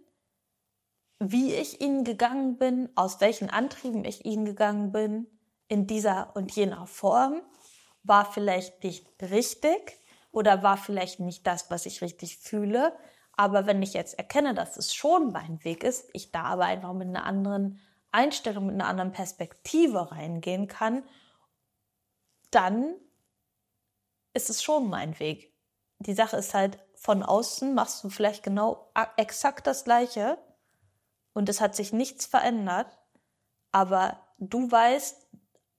wie ich ihnen gegangen bin, aus welchen Antrieben ich ihnen gegangen bin, in dieser und jener Form, war vielleicht nicht richtig oder war vielleicht nicht das, was ich richtig fühle. Aber wenn ich jetzt erkenne, dass es schon mein Weg ist, ich da aber einfach mit einer anderen Einstellung, mit einer anderen Perspektive reingehen kann, dann ist es schon mein Weg. Die Sache ist halt, von außen machst du vielleicht genau exakt das Gleiche und es hat sich nichts verändert, aber du weißt,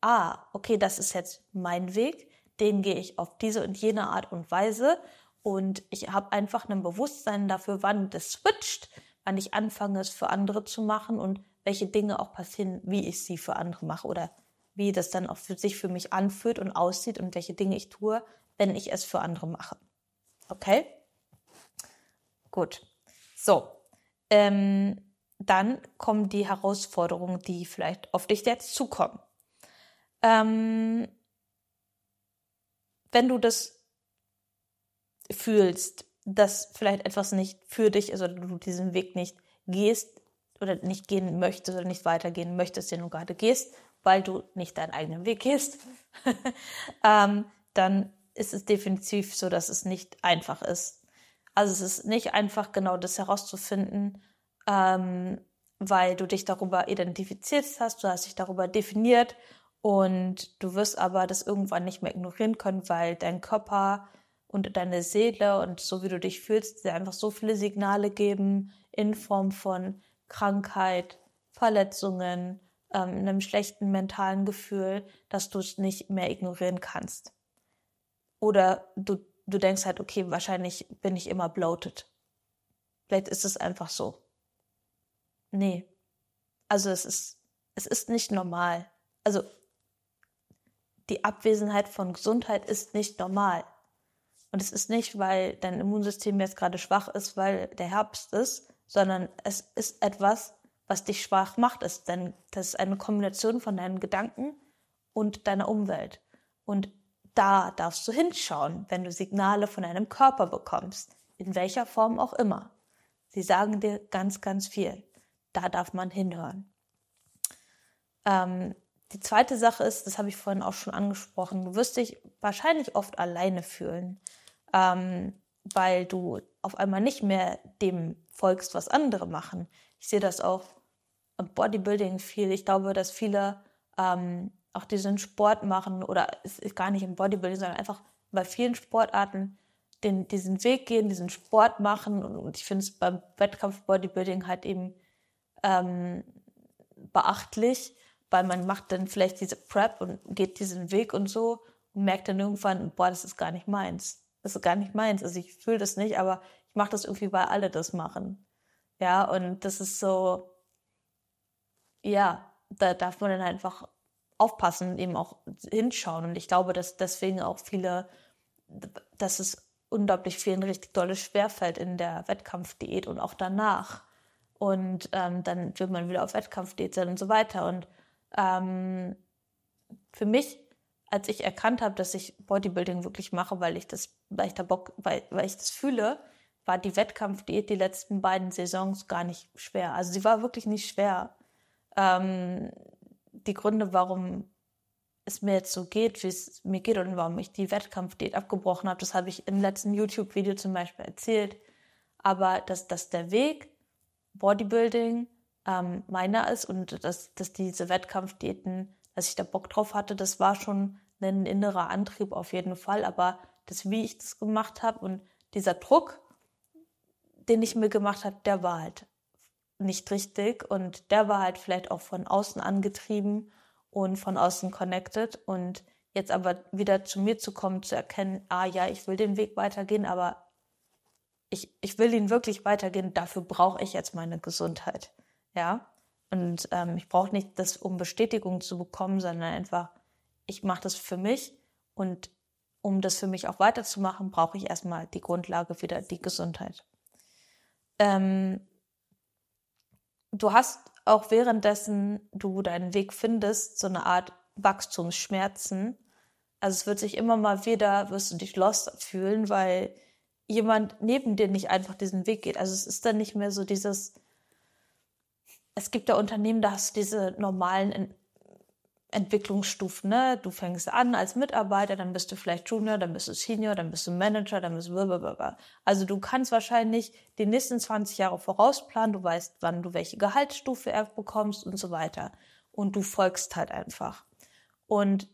ah, okay, das ist jetzt mein Weg, den gehe ich auf diese und jene Art und Weise und ich habe einfach ein Bewusstsein dafür, wann das switcht, wann ich anfange, es für andere zu machen und welche Dinge auch passieren, wie ich sie für andere mache oder wie das dann auch für sich für mich anfühlt und aussieht und welche Dinge ich tue, wenn ich es für andere mache. Okay? Gut. So. Ähm, dann kommen die Herausforderungen, die vielleicht auf dich jetzt zukommen. Ähm, wenn du das fühlst, dass vielleicht etwas nicht für dich ist oder du diesen Weg nicht gehst oder nicht gehen möchtest oder nicht weitergehen möchtest, den du gerade gehst, weil du nicht deinen eigenen Weg gehst, ähm, dann ist es definitiv so, dass es nicht einfach ist, also es ist nicht einfach genau das herauszufinden, ähm, weil du dich darüber identifiziert hast, du hast dich darüber definiert und du wirst aber das irgendwann nicht mehr ignorieren können, weil dein Körper und deine Seele und so wie du dich fühlst, dir einfach so viele Signale geben in Form von Krankheit, Verletzungen, ähm, einem schlechten mentalen Gefühl, dass du es nicht mehr ignorieren kannst. Oder du du denkst halt, okay, wahrscheinlich bin ich immer bloated. Vielleicht ist es einfach so. Nee. Also es ist, es ist nicht normal. Also die Abwesenheit von Gesundheit ist nicht normal. Und es ist nicht, weil dein Immunsystem jetzt gerade schwach ist, weil der Herbst ist, sondern es ist etwas, was dich schwach macht. Es ist dein, das ist eine Kombination von deinen Gedanken und deiner Umwelt. Und da darfst du hinschauen, wenn du Signale von deinem Körper bekommst, in welcher Form auch immer. Sie sagen dir ganz, ganz viel. Da darf man hinhören. Ähm, die zweite Sache ist, das habe ich vorhin auch schon angesprochen, du wirst dich wahrscheinlich oft alleine fühlen, ähm, weil du auf einmal nicht mehr dem folgst, was andere machen. Ich sehe das auch im Bodybuilding viel. Ich glaube, dass viele ähm, auch diesen Sport machen oder es ist gar nicht im Bodybuilding, sondern einfach bei vielen Sportarten den, diesen Weg gehen, diesen Sport machen. Und, ich finde es beim Wettkampf-Bodybuilding halt eben ähm, beachtlich, weil man macht dann vielleicht diese Prep und geht diesen Weg und so und merkt dann irgendwann, boah, das ist gar nicht meins. Das ist gar nicht meins. Also ich fühle das nicht, aber ich mache das irgendwie, weil alle das machen. Ja, und das ist so, ja, da darf man dann einfach aufpassen und eben auch hinschauen. Und ich glaube, dass deswegen auch viele, dass es unglaublich vielen richtig dolles schwerfällt in der Wettkampfdiät und auch danach. Und ähm, dann wird man wieder auf Wettkampfdiät sein und so weiter. Und ähm, für mich, als ich erkannt habe, dass ich Bodybuilding wirklich mache, weil ich das, weil ich da Bock, weil, weil ich das fühle, war die Wettkampfdiät die letzten beiden Saisons gar nicht schwer. Also sie war wirklich nicht schwer. Ähm, die Gründe, warum es mir jetzt so geht, wie es mir geht und warum ich die Wettkampfdiät abgebrochen habe, das habe ich im letzten YouTube-Video zum Beispiel erzählt. Aber dass, dass der Weg Bodybuilding ähm, meiner ist und dass, dass diese Wettkampfdiäten, dass ich da Bock drauf hatte, das war schon ein innerer Antrieb auf jeden Fall. Aber das, wie ich das gemacht habe und dieser Druck, den ich mir gemacht habe, der war halt nicht richtig und der war halt vielleicht auch von außen angetrieben und von außen connected und jetzt aber wieder zu mir zu kommen, zu erkennen, ah ja, ich will den Weg weitergehen, aber ich, ich will ihn wirklich weitergehen, dafür brauche ich jetzt meine Gesundheit, ja. Und ähm, ich brauche nicht das, um Bestätigung zu bekommen, sondern einfach, ich mache das für mich und um das für mich auch weiterzumachen, brauche ich erstmal die Grundlage wieder, die Gesundheit. Ähm, du hast auch währenddessen du deinen Weg findest, so eine Art Wachstumsschmerzen. Also es wird sich immer mal wieder, wirst du dich lost fühlen, weil jemand neben dir nicht einfach diesen Weg geht. Also es ist dann nicht mehr so dieses, es gibt ja Unternehmen, da hast du diese normalen Entwicklungsstufen. Ne? Du fängst an als Mitarbeiter, dann bist du vielleicht Junior, dann bist du Senior, dann bist du Manager, dann bist du blablabla. Also du kannst wahrscheinlich die nächsten 20 Jahre vorausplanen, du weißt, wann du welche Gehaltsstufe er bekommst und so weiter. Und du folgst halt einfach. Und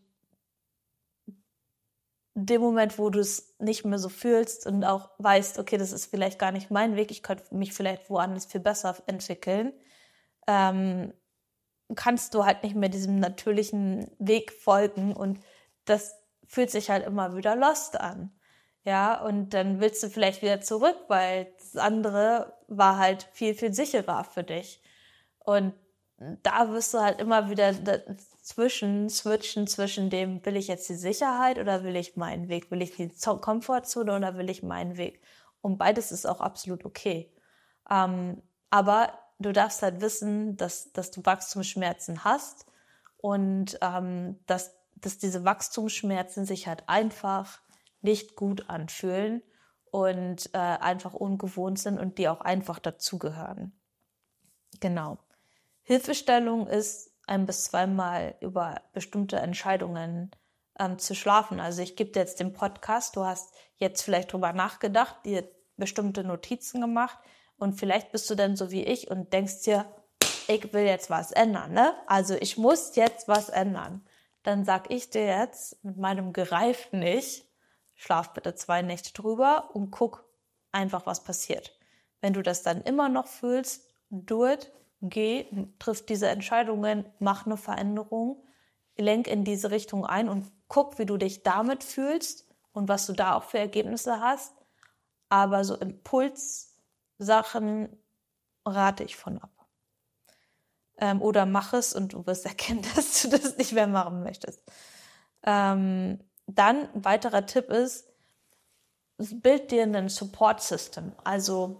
dem Moment, wo du es nicht mehr so fühlst und auch weißt, okay, das ist vielleicht gar nicht mein Weg, ich könnte mich vielleicht woanders viel besser entwickeln, ähm, kannst du halt nicht mehr diesem natürlichen Weg folgen und das fühlt sich halt immer wieder lost an. Ja, und dann willst du vielleicht wieder zurück, weil das andere war halt viel, viel sicherer für dich. Und da wirst du halt immer wieder zwischen, switchen, zwischen dem, will ich jetzt die Sicherheit oder will ich meinen Weg? Will ich die Komfortzone oder will ich meinen Weg? Und beides ist auch absolut okay. Ähm, aber du darfst halt wissen, dass, dass du Wachstumsschmerzen hast und ähm, dass, dass diese Wachstumsschmerzen sich halt einfach nicht gut anfühlen und äh, einfach ungewohnt sind und die auch einfach dazugehören. Genau. Hilfestellung ist ein bis zweimal über bestimmte Entscheidungen ähm, zu schlafen. Also ich gebe dir jetzt den Podcast, du hast jetzt vielleicht drüber nachgedacht, dir bestimmte Notizen gemacht, und vielleicht bist du dann so wie ich und denkst dir, ich will jetzt was ändern, ne? Also ich muss jetzt was ändern. Dann sag ich dir jetzt mit meinem gereiften Ich, schlaf bitte zwei Nächte drüber und guck einfach, was passiert. Wenn du das dann immer noch fühlst, do it, geh, triff diese Entscheidungen, mach eine Veränderung, lenk in diese Richtung ein und guck, wie du dich damit fühlst und was du da auch für Ergebnisse hast. Aber so Impuls Sachen rate ich von ab. Ähm, oder mach es und du wirst erkennen, dass du das nicht mehr machen möchtest. Ähm, dann ein weiterer Tipp ist, bild dir ein Support System. Also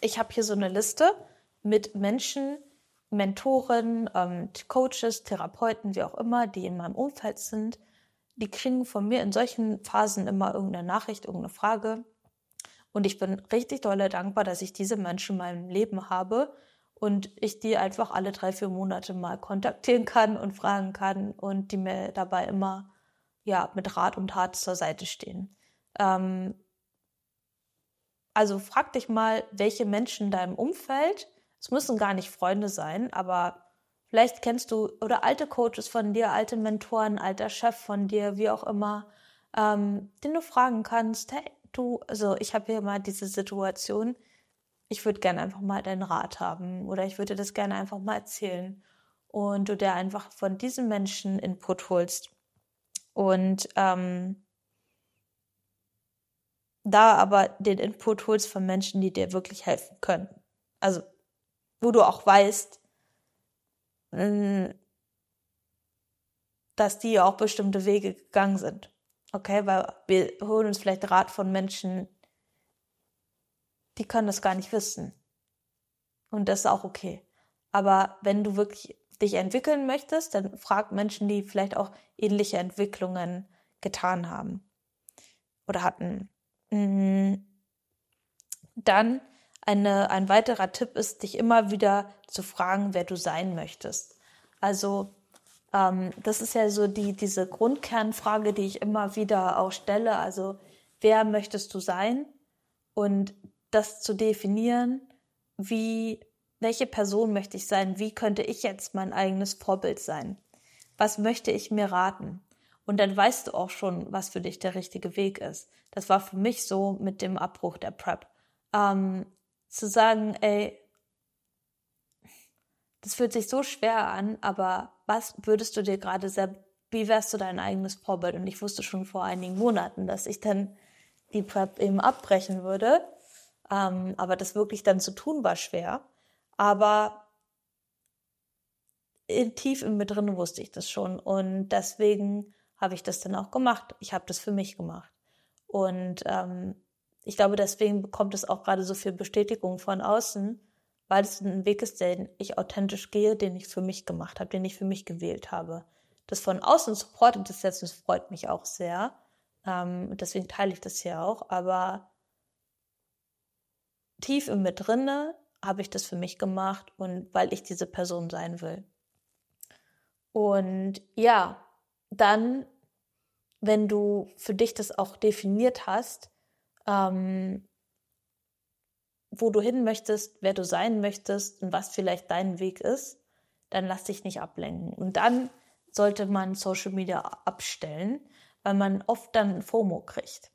ich habe hier so eine Liste mit Menschen, Mentoren, ähm, Coaches, Therapeuten, wie auch immer, die in meinem Umfeld sind. Die kriegen von mir in solchen Phasen immer irgendeine Nachricht, irgendeine Frage. Und ich bin richtig dolle dankbar, dass ich diese Menschen in meinem Leben habe und ich die einfach alle drei, vier Monate mal kontaktieren kann und fragen kann und die mir dabei immer ja, mit Rat und Tat zur Seite stehen. Ähm, also frag dich mal, welche Menschen in deinem Umfeld, es müssen gar nicht Freunde sein, aber vielleicht kennst du oder alte Coaches von dir, alte Mentoren, alter Chef von dir, wie auch immer, ähm, den du fragen kannst, hey, du, also ich habe hier mal diese Situation, ich würde gerne einfach mal deinen Rat haben oder ich würde das gerne einfach mal erzählen und du dir einfach von diesen Menschen Input holst. Und ähm, da aber den Input holst von Menschen, die dir wirklich helfen können. Also, wo du auch weißt, mm, dass die auch bestimmte Wege gegangen sind. Okay, weil wir holen uns vielleicht Rat von Menschen, die können das gar nicht wissen. Und das ist auch okay. Aber wenn du wirklich dich entwickeln möchtest, dann frag Menschen, die vielleicht auch ähnliche Entwicklungen getan haben oder hatten. Mhm. Dann eine, ein weiterer Tipp ist, dich immer wieder zu fragen, wer du sein möchtest. Also ähm, das ist ja so die, diese Grundkernfrage, die ich immer wieder auch stelle. Also, wer möchtest du sein? Und das zu definieren, wie, welche Person möchte ich sein? Wie könnte ich jetzt mein eigenes Vorbild sein? Was möchte ich mir raten? Und dann weißt du auch schon, was für dich der richtige Weg ist. Das war für mich so mit dem Abbruch der Prep. Ähm, zu sagen, ey, das fühlt sich so schwer an, aber was würdest du dir gerade selbst, wie wärst du dein eigenes Vorbild? Und ich wusste schon vor einigen Monaten, dass ich dann die Prep eben abbrechen würde. Ähm, aber das wirklich dann zu tun war schwer. Aber in, tief in mir drin wusste ich das schon. Und deswegen habe ich das dann auch gemacht. Ich habe das für mich gemacht. Und ähm, ich glaube, deswegen bekommt es auch gerade so viel Bestätigung von außen, weil es ein Weg ist, den ich authentisch gehe, den ich für mich gemacht habe, den ich für mich gewählt habe. Das von außen supportet ist jetzt, und das freut mich auch sehr. Ähm, deswegen teile ich das hier auch. Aber tief in mir drinne habe ich das für mich gemacht und weil ich diese Person sein will. Und ja, dann, wenn du für dich das auch definiert hast, ähm, wo du hin möchtest, wer du sein möchtest und was vielleicht dein Weg ist, dann lass dich nicht ablenken. Und dann sollte man Social Media abstellen, weil man oft dann FOMO kriegt.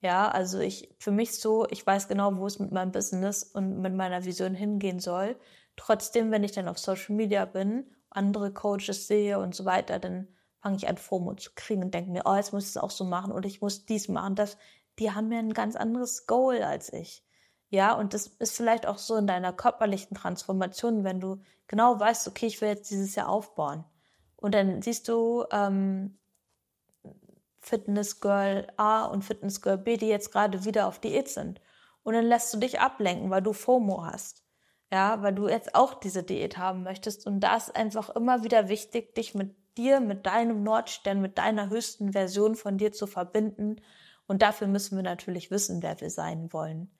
Ja, also ich, für mich so, ich weiß genau, wo es mit meinem Business und mit meiner Vision hingehen soll. Trotzdem, wenn ich dann auf Social Media bin, andere Coaches sehe und so weiter, dann fange ich an, FOMO zu kriegen und denke mir, oh, jetzt muss ich es auch so machen und ich muss dies machen. Das, die haben ja ein ganz anderes Goal als ich. Ja, und das ist vielleicht auch so in deiner körperlichen Transformation, wenn du genau weißt, okay, ich will jetzt dieses Jahr aufbauen. Und dann siehst du ähm, Fitness Girl A und Fitness Girl B, die jetzt gerade wieder auf Diät sind. Und dann lässt du dich ablenken, weil du FOMO hast. Ja, weil du jetzt auch diese Diät haben möchtest. Und da ist einfach immer wieder wichtig, dich mit dir, mit deinem Nordstern, mit deiner höchsten Version von dir zu verbinden. Und dafür müssen wir natürlich wissen, wer wir sein wollen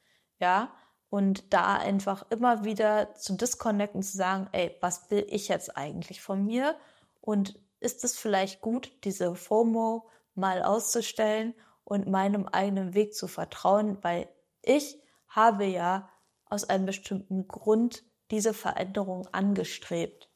ja, und da einfach immer wieder zu disconnecten, zu sagen, ey, was will ich jetzt eigentlich von mir? Und ist es vielleicht gut, diese FOMO mal auszustellen und meinem eigenen Weg zu vertrauen, weil ich habe ja aus einem bestimmten Grund diese Veränderung angestrebt.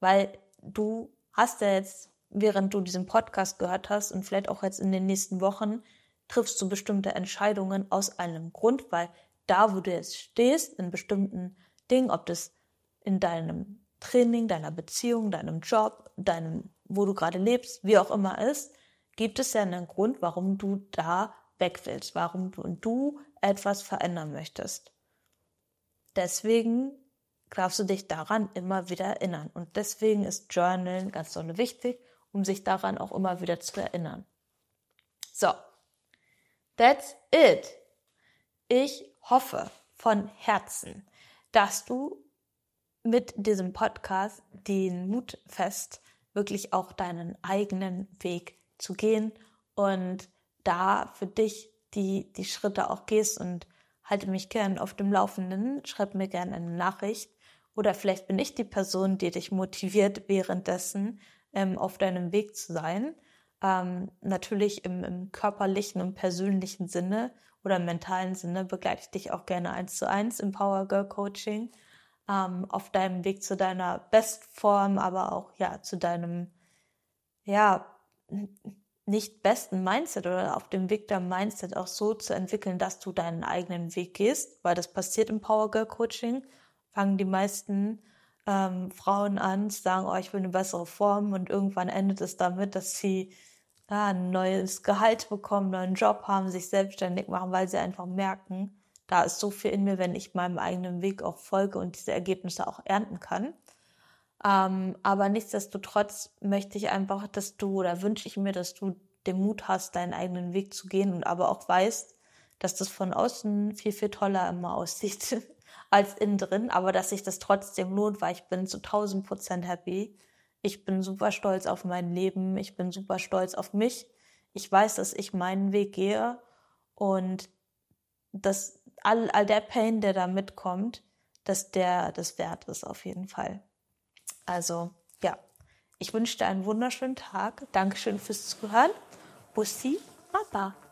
Weil du hast ja jetzt, während du diesen Podcast gehört hast und vielleicht auch jetzt in den nächsten Wochen, triffst du bestimmte Entscheidungen aus einem Grund, weil da, wo du jetzt stehst, in bestimmten Dingen, ob das in deinem Training, deiner Beziehung, deinem Job, deinem, wo du gerade lebst, wie auch immer ist, gibt es ja einen Grund, warum du da weg willst, warum du, du etwas verändern möchtest. Deswegen darfst du dich daran immer wieder erinnern. Und deswegen ist Journal ganz toll wichtig, um sich daran auch immer wieder zu erinnern. So, That's it. Ich hoffe von Herzen, dass du mit diesem Podcast den Mut fest, wirklich auch deinen eigenen Weg zu gehen und da für dich die, die Schritte auch gehst und halte mich gern auf dem Laufenden, schreib mir gern eine Nachricht oder vielleicht bin ich die Person, die dich motiviert, währenddessen ähm, auf deinem Weg zu sein ähm, natürlich im, im körperlichen und persönlichen Sinne oder mentalen Sinne begleite ich dich auch gerne eins zu eins im Power Girl Coaching ähm, auf deinem Weg zu deiner Bestform, aber auch ja zu deinem ja nicht besten Mindset oder auf dem Weg der Mindset auch so zu entwickeln, dass du deinen eigenen Weg gehst, weil das passiert im Power Girl Coaching. Fangen die meisten ähm, Frauen an, sagen, oh, ich will eine bessere Form und irgendwann endet es damit, dass sie ja, ein neues Gehalt bekommen, einen neuen Job haben, sich selbstständig machen, weil sie einfach merken, da ist so viel in mir, wenn ich meinem eigenen Weg auch folge und diese Ergebnisse auch ernten kann. Ähm, aber nichtsdestotrotz möchte ich einfach, dass du oder wünsche ich mir, dass du den Mut hast, deinen eigenen Weg zu gehen und aber auch weißt, dass das von außen viel, viel toller immer aussieht als innen drin, aber dass sich das trotzdem lohnt, weil ich bin zu 1000 Prozent happy, ich bin super stolz auf mein Leben. Ich bin super stolz auf mich. Ich weiß, dass ich meinen Weg gehe und dass all, all der Pain, der da mitkommt, dass der das wert ist auf jeden Fall. Also ja, ich wünsche dir einen wunderschönen Tag. Dankeschön fürs Zuhören. Bussi, Baba.